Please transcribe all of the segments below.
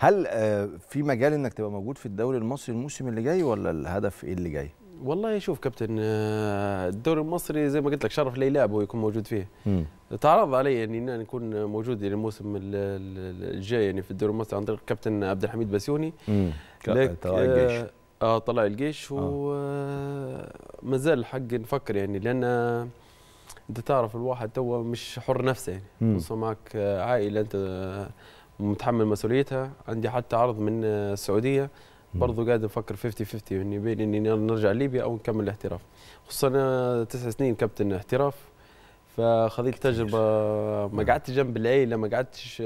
هل آه، في مجال انك تبقى موجود في الدوري المصري الموسم اللي جاي ولا الهدف ايه اللي جاي؟ والله شوف كابتن آه، الدوري المصري زي ما قلت لك شرف لي لاعب ويكون موجود فيه تعرض علي اني يعني نكون موجود يعني الموسم الجاي يعني في الدوري المصري عن طريق كابتن عبد الحميد بسيوني طلع آه، الجيش اه طلع الجيش آه. وما زال الحق نفكر يعني لان انت تعرف الواحد تو مش حر نفسه يعني خصوصا معك عائله انت متحمل مسؤوليتها عندي حتى عرض من السعوديه برضه قاعد افكر 50 50 اني بين اني نرجع ليبيا او نكمل الاحتراف خصوصا انا تسع سنين كابتن احتراف فخذيت تجربه ما نعم. قعدت جنب العيله ما قعدتش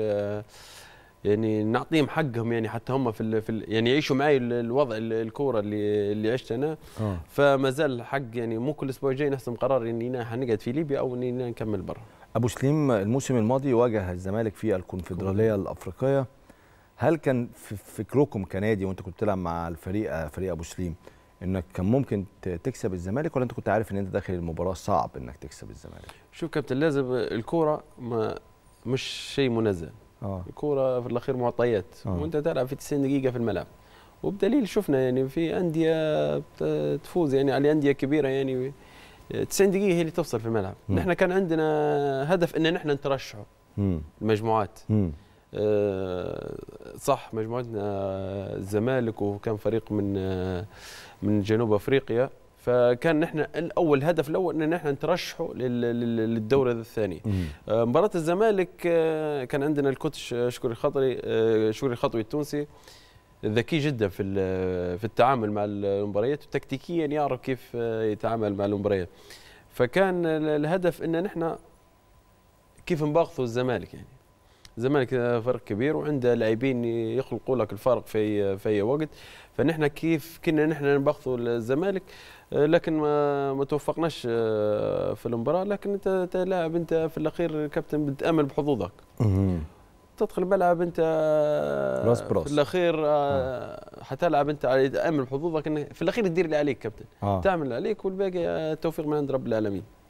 يعني نعطيهم حقهم يعني حتى هم في, ال في يعني يعيشوا معي الوضع الكوره اللي اللي عشت انا آه. فما زال حق يعني مو كل اسبوع جاي نحسم قرار اني حنقعد في ليبيا او اني نكمل برا ابو سليم الموسم الماضي واجه الزمالك في الكونفدراليه الافريقيه هل كان في فكركم كنادي وانت كنت تلعب مع الفريق فريق ابو سليم انك كان ممكن تكسب الزمالك ولا انت كنت عارف ان انت داخل المباراه صعب انك تكسب الزمالك شوف كابتن لازم الكوره ما مش شيء منزل آه. الكوره في الاخير معطيات آه. وانت تلعب في 90 دقيقه في الملعب وبدليل شفنا يعني في انديه تفوز يعني على انديه كبيره يعني 90 دقيقه هي اللي توصل في الملعب مم. نحن كان عندنا هدف ان نحن نترشحوا المجموعات مم. آه صح مجموعتنا الزمالك وكان فريق من آه من جنوب افريقيا فكان نحن الاول الهدف الاول ان نحن نترشحوا للدوره الثانيه آه مباراه الزمالك آه، كان عندنا الكوتش آه، شكري خطري آه، شكري خطوي التونسي ذكي جدا في في التعامل مع المباريات وتكتيكيا يعرف كيف يتعامل مع المباريات فكان الهدف ان نحن كيف نباغثوا الزمالك يعني الزمالك فرق كبير وعنده لاعبين يخلقوا لك الفارق في في اي وقت فنحن كيف كنا نحن نباغثوا الزمالك لكن ما ما توفقناش آه، في المباراه لكن انت لاعب انت في الاخير كابتن بتامل بحظوظك تدخل الملعب انت براس آه، براس في الاخير آه. آه. حتلعب انت على امن حظوظك في الاخير تدير اللي عليك كابتن آه. تعمل اللي عليك والباقي التوفيق آه، من عند رب العالمين